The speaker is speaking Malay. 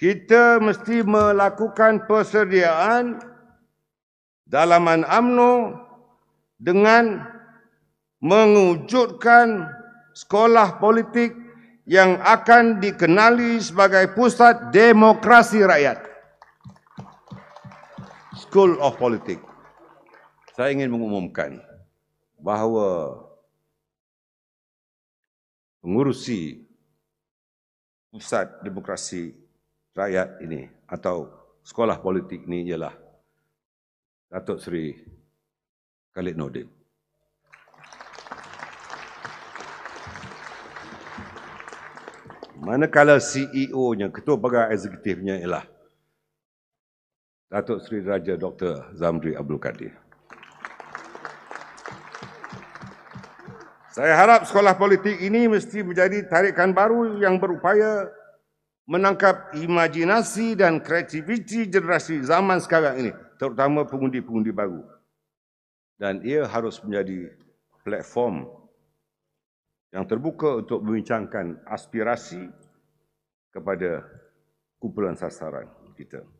kita mesti melakukan persediaan dalaman UMNO dengan mengwujudkan sekolah politik yang akan dikenali sebagai pusat demokrasi rakyat. School of Politics. Saya ingin mengumumkan bahawa pengurusi pusat demokrasi rakyat ini atau sekolah politik ini ialah Datuk Seri Khalid Nordin. Manakala CEO-nya, Ketua Pegawai Eksekutifnya ialah Datuk Seri Raja Dr. Zamri Abdul Kadir. Saya harap sekolah politik ini mesti menjadi tarikan baru yang berupaya menangkap imajinasi dan kreativiti generasi zaman sekarang ini, terutama pengundi-pengundi baru. Dan ia harus menjadi platform yang terbuka untuk membincangkan aspirasi kepada kumpulan sasaran kita.